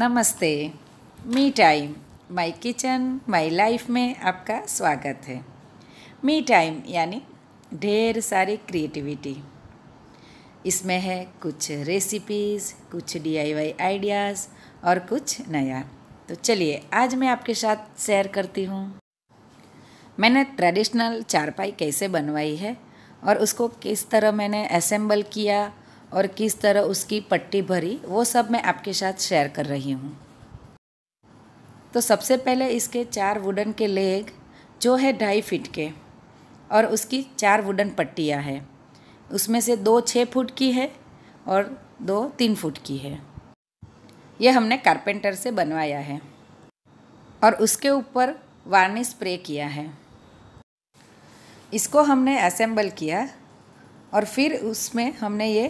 नमस्ते me time my kitchen my life में आपका स्वागत है मी टाइम यानी ढेर सारी क्रिएटिविटी इसमें है कुछ रेसिपीज़ कुछ डीआईवाई आइडियाज़ और कुछ नया तो चलिए आज मैं आपके साथ शेयर करती हूँ मैंने ट्रेडिशनल चारपाई कैसे बनवाई है और उसको किस तरह मैंने असेंबल किया और किस तरह उसकी पट्टी भरी वो सब मैं आपके साथ शेयर कर रही हूँ तो सबसे पहले इसके चार वुडन के लेग जो है ढाई फिट के और उसकी चार वुडन पट्टियाँ हैं उसमें से दो छः फुट की है और दो तीन फुट की है यह हमने कारपेंटर से बनवाया है और उसके ऊपर वार्निश स्प्रे किया है इसको हमने असेंबल किया और फिर उसमें हमने ये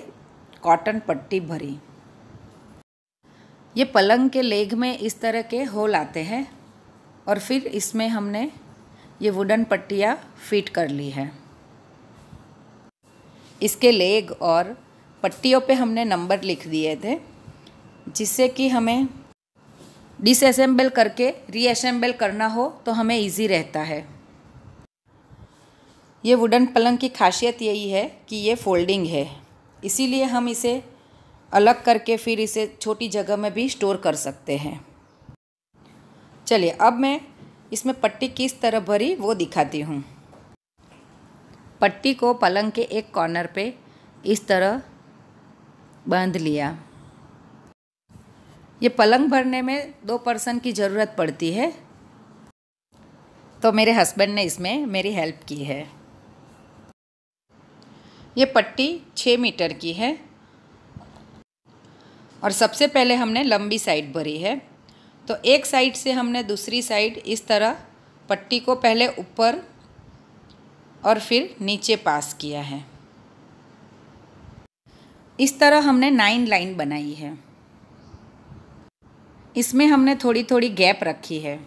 कॉटन पट्टी भरी ये पलंग के लेग में इस तरह के होल आते हैं और फिर इसमें हमने ये वुडन पट्टियाँ फिट कर ली है इसके लेग और पट्टियों पे हमने नंबर लिख दिए थे जिससे कि हमें डिसम्बल करके रीअसेंबल करना हो तो हमें इजी रहता है ये वुडन पलंग की खासियत यही है कि ये फोल्डिंग है इसीलिए हम इसे अलग करके फिर इसे छोटी जगह में भी स्टोर कर सकते हैं चलिए अब मैं इसमें पट्टी किस तरह भरी वो दिखाती हूँ पट्टी को पलंग के एक कॉर्नर पे इस तरह बांध लिया ये पलंग भरने में दो पर्सन की ज़रूरत पड़ती है तो मेरे हस्बैंड ने इसमें मेरी हेल्प की है ये पट्टी छः मीटर की है और सबसे पहले हमने लंबी साइड भरी है तो एक साइड से हमने दूसरी साइड इस तरह पट्टी को पहले ऊपर और फिर नीचे पास किया है इस तरह हमने नाइन लाइन बनाई है इसमें हमने थोड़ी थोड़ी गैप रखी है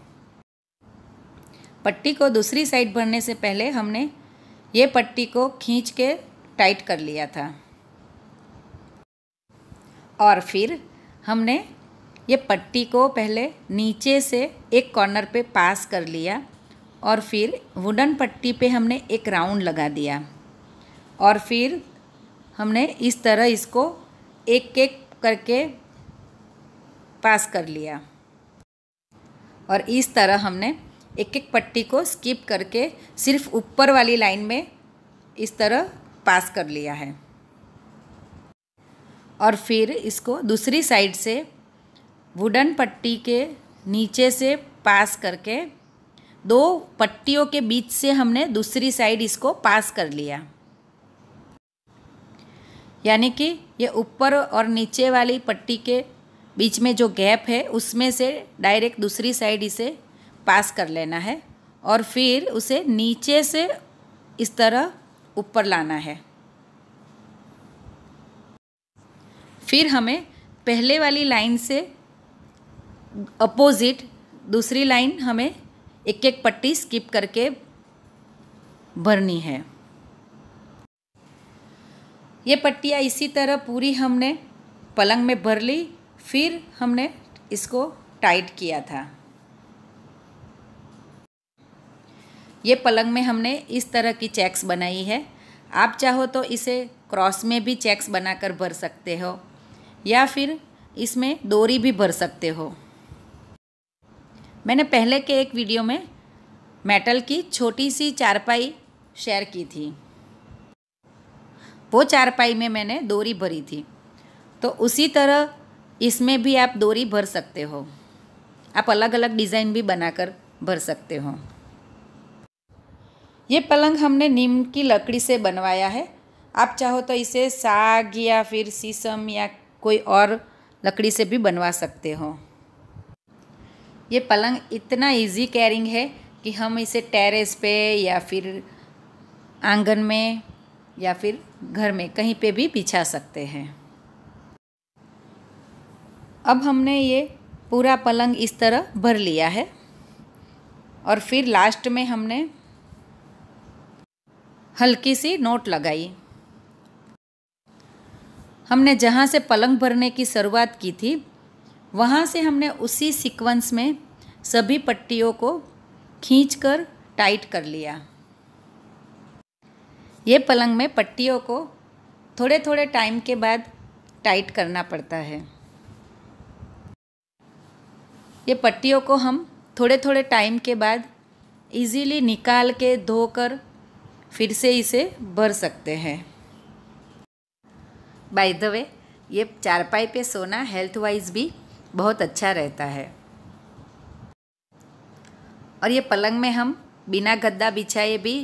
पट्टी को दूसरी साइड भरने से पहले हमने ये पट्टी को खींच के टाइट कर लिया था और फिर हमने ये पट्टी को पहले नीचे से एक कॉर्नर पे पास कर लिया और फिर वुडन पट्टी पे हमने एक राउंड लगा दिया और फिर हमने इस तरह इसको एक एक करके पास कर लिया और इस तरह हमने एक एक पट्टी को स्किप करके सिर्फ ऊपर वाली लाइन में इस तरह पास कर लिया है और फिर इसको दूसरी साइड से वुडन पट्टी के नीचे से पास करके दो पट्टियों के बीच से हमने दूसरी साइड इसको पास कर लिया यानी कि ये ऊपर और नीचे वाली पट्टी के बीच में जो गैप है उसमें से डायरेक्ट दूसरी साइड इसे पास कर लेना है और फिर उसे नीचे से इस तरह ऊपर लाना है फिर हमें पहले वाली लाइन से अपोजिट दूसरी लाइन हमें एक एक पट्टी स्किप करके भरनी है ये पट्टियाँ इसी तरह पूरी हमने पलंग में भर ली फिर हमने इसको टाइट किया था ये पलंग में हमने इस तरह की चेक्स बनाई है आप चाहो तो इसे क्रॉस में भी चेक्स बनाकर भर सकते हो या फिर इसमें डोरी भी भर सकते हो मैंने पहले के एक वीडियो में मेटल की छोटी सी चारपाई शेयर की थी वो चारपाई में मैंने डोरी भरी थी तो उसी तरह इसमें भी आप डोरी भर सकते हो आप अलग अलग डिज़ाइन भी बनाकर भर सकते हो ये पलंग हमने नीम की लकड़ी से बनवाया है आप चाहो तो इसे साग या फिर शीशम या कोई और लकड़ी से भी बनवा सकते हो ये पलंग इतना इजी कैरिंग है कि हम इसे टेरेस पे या फिर आंगन में या फिर घर में कहीं पे भी बिछा सकते हैं अब हमने ये पूरा पलंग इस तरह भर लिया है और फिर लास्ट में हमने हल्की सी नोट लगाई हमने जहाँ से पलंग भरने की शुरुआत की थी वहाँ से हमने उसी सीक्वेंस में सभी पट्टियों को खींचकर टाइट कर लिया ये पलंग में पट्टियों को थोड़े थोड़े टाइम के बाद टाइट करना पड़ता है ये पट्टियों को हम थोड़े थोड़े टाइम के बाद इजीली निकाल के धोकर फिर से इसे भर सकते हैं बाय द वे ये चारपाई पे सोना हेल्थ वाइज भी बहुत अच्छा रहता है और ये पलंग में हम बिना गद्दा बिछाए भी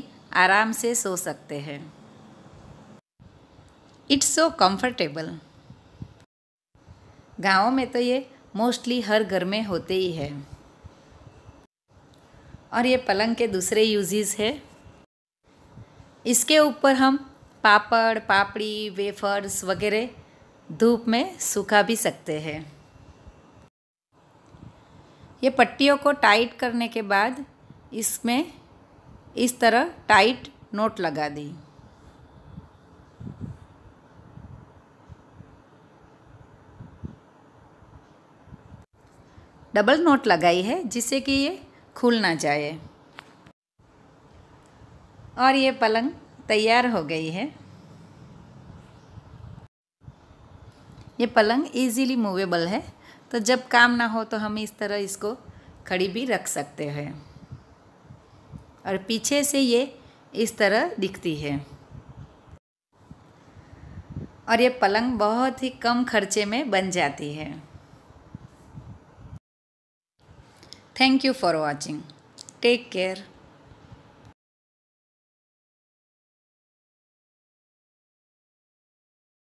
आराम से सो सकते हैं इट्स सो कंफर्टेबल गाँव में तो ये मोस्टली हर घर में होते ही है और ये पलंग के दूसरे यूजेस है इसके ऊपर हम पापड़ पापड़ी वेफर्स वगैरह धूप में सूखा भी सकते हैं ये पट्टियों को टाइट करने के बाद इसमें इस तरह टाइट नोट लगा दी डबल नोट लगाई है जिससे कि ये खुल ना जाए और ये पलंग तैयार हो गई है ये पलंग इजीली मूवेबल है तो जब काम ना हो तो हम इस तरह इसको खड़ी भी रख सकते हैं और पीछे से ये इस तरह दिखती है और ये पलंग बहुत ही कम खर्चे में बन जाती है thank you for watching take care